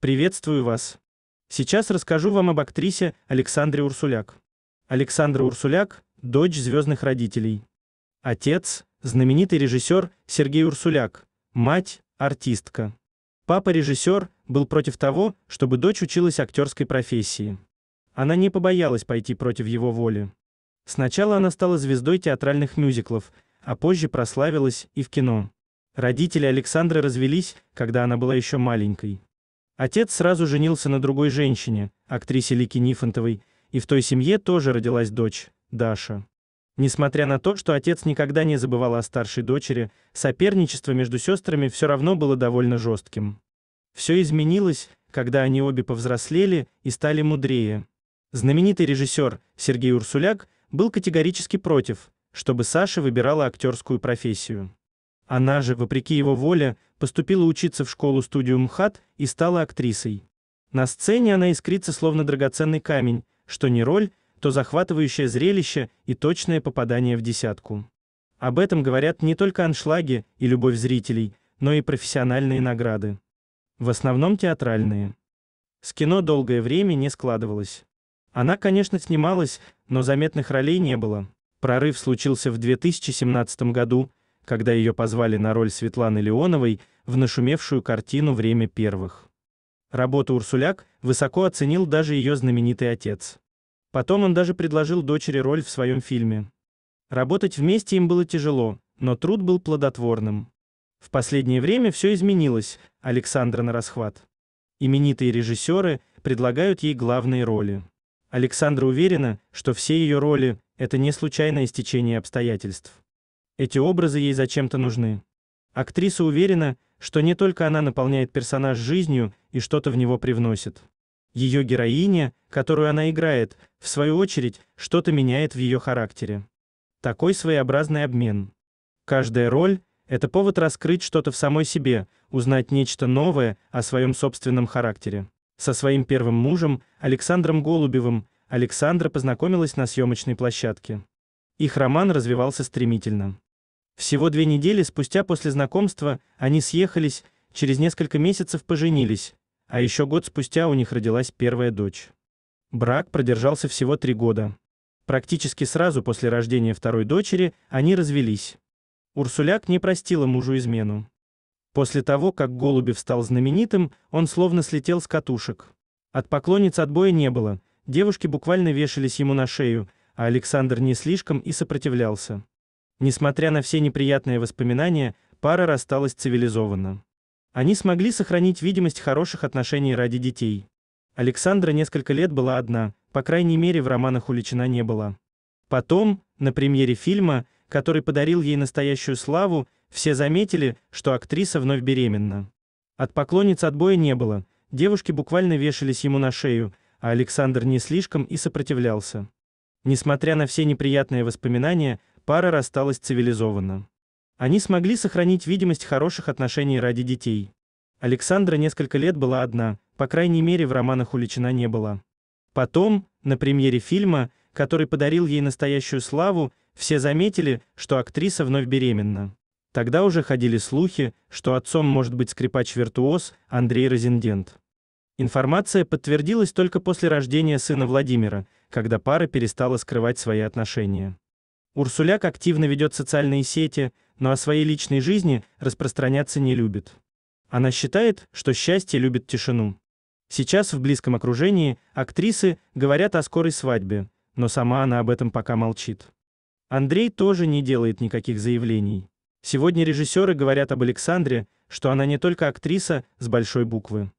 Приветствую вас. Сейчас расскажу вам об актрисе Александре Урсуляк. Александра Урсуляк – дочь звездных родителей. Отец – знаменитый режиссер Сергей Урсуляк, мать – артистка. Папа-режиссер был против того, чтобы дочь училась актерской профессии. Она не побоялась пойти против его воли. Сначала она стала звездой театральных мюзиклов, а позже прославилась и в кино. Родители Александры развелись, когда она была еще маленькой. Отец сразу женился на другой женщине, актрисе Лики Нифонтовой, и в той семье тоже родилась дочь, Даша. Несмотря на то, что отец никогда не забывал о старшей дочери, соперничество между сестрами все равно было довольно жестким. Все изменилось, когда они обе повзрослели и стали мудрее. Знаменитый режиссер Сергей Урсуляк был категорически против, чтобы Саша выбирала актерскую профессию. Она же, вопреки его воле, поступила учиться в школу-студию МХАТ и стала актрисой. На сцене она искрится словно драгоценный камень, что не роль, то захватывающее зрелище и точное попадание в десятку. Об этом говорят не только аншлаги и любовь зрителей, но и профессиональные награды. В основном театральные. С кино долгое время не складывалось. Она, конечно, снималась, но заметных ролей не было. Прорыв случился в 2017 году, когда ее позвали на роль Светланы Леоновой в нашумевшую картину «Время первых». Работу Урсуляк высоко оценил даже ее знаменитый отец. Потом он даже предложил дочери роль в своем фильме. Работать вместе им было тяжело, но труд был плодотворным. В последнее время все изменилось. Александра на расхват. Именитые режиссеры предлагают ей главные роли. Александра уверена, что все ее роли это не случайное стечение обстоятельств. Эти образы ей зачем-то нужны. Актриса уверена, что не только она наполняет персонаж жизнью и что-то в него привносит. Ее героиня, которую она играет, в свою очередь, что-то меняет в ее характере. Такой своеобразный обмен. Каждая роль это повод раскрыть что-то в самой себе, узнать нечто новое о своем собственном характере. Со своим первым мужем, Александром Голубевым, Александра познакомилась на съемочной площадке. Их роман развивался стремительно. Всего две недели спустя после знакомства они съехались, через несколько месяцев поженились, а еще год спустя у них родилась первая дочь. Брак продержался всего три года. Практически сразу после рождения второй дочери они развелись. Урсуляк не простила мужу измену. После того, как Голубев стал знаменитым, он словно слетел с катушек. От поклонниц отбоя не было. Девушки буквально вешались ему на шею, а Александр не слишком и сопротивлялся. Несмотря на все неприятные воспоминания, пара рассталась цивилизованно. Они смогли сохранить видимость хороших отношений ради детей. Александра несколько лет была одна, по крайней мере, в романах уличена не была. Потом, на премьере фильма, который подарил ей настоящую славу, все заметили, что актриса вновь беременна. От поклонниц отбоя не было. Девушки буквально вешались ему на шею, а Александр не слишком и сопротивлялся. Несмотря на все неприятные воспоминания, пара рассталась цивилизованно. Они смогли сохранить видимость хороших отношений ради детей. Александра несколько лет была одна, по крайней мере, в романах уличена не была. Потом, на премьере фильма, который подарил ей настоящую славу, все заметили, что актриса вновь беременна. Тогда уже ходили слухи, что отцом может быть скрипач-виртуоз Андрей Розендент. Информация подтвердилась только после рождения сына Владимира, когда пара перестала скрывать свои отношения. Урсуляк активно ведет социальные сети, но о своей личной жизни распространяться не любит. Она считает, что счастье любит тишину. Сейчас в близком окружении актрисы говорят о скорой свадьбе, но сама она об этом пока молчит. Андрей тоже не делает никаких заявлений. Сегодня режиссеры говорят об Александре, что она не только актриса с большой буквы.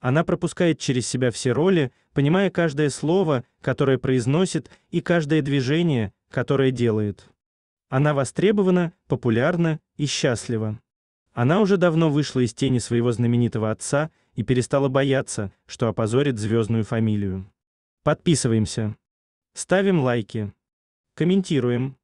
Она пропускает через себя все роли, понимая каждое слово, которое произносит, и каждое движение, которое делает. Она востребована, популярна и счастлива. Она уже давно вышла из тени своего знаменитого отца и перестала бояться, что опозорит звездную фамилию. Подписываемся. Ставим лайки. Комментируем.